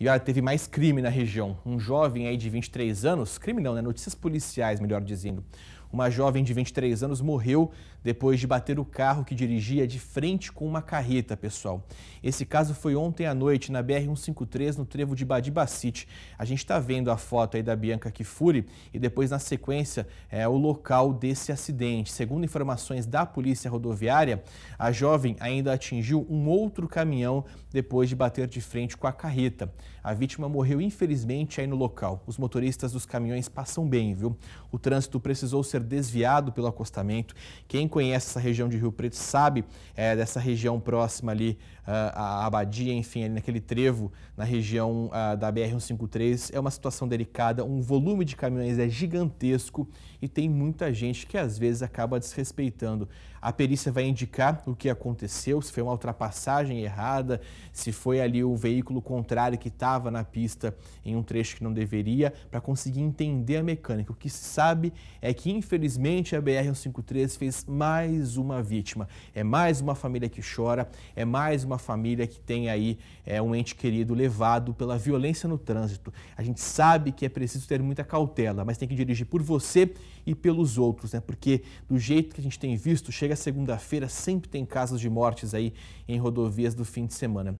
E olha, ah, teve mais crime na região. Um jovem aí de 23 anos, crime não, né? Notícias policiais, melhor dizendo. Uma jovem de 23 anos morreu depois de bater o carro que dirigia de frente com uma carreta, pessoal. Esse caso foi ontem à noite na BR-153, no trevo de Badibacite. A gente está vendo a foto aí da Bianca Kifuri e depois, na sequência, é, o local desse acidente. Segundo informações da Polícia Rodoviária, a jovem ainda atingiu um outro caminhão depois de bater de frente com a carreta. A vítima morreu, infelizmente, aí no local. Os motoristas dos caminhões passam bem, viu? O trânsito precisou ser ser desviado pelo acostamento. Quem conhece essa região de Rio Preto sabe é, dessa região próxima ali ah, a Abadia, enfim, ali naquele trevo, na região ah, da BR-153, é uma situação delicada, um volume de caminhões é gigantesco e tem muita gente que às vezes acaba desrespeitando. A perícia vai indicar o que aconteceu, se foi uma ultrapassagem errada, se foi ali o veículo contrário que estava na pista em um trecho que não deveria, para conseguir entender a mecânica. O que se sabe é que, infelizmente, a BR-153 fez mais uma vítima. É mais uma família que chora, é mais uma família que tem aí é, um ente querido levado pela violência no trânsito. A gente sabe que é preciso ter muita cautela, mas tem que dirigir por você e pelos outros, né? Porque do jeito que a gente tem visto, chega segunda-feira, sempre tem casos de mortes aí em rodovias do fim de semana.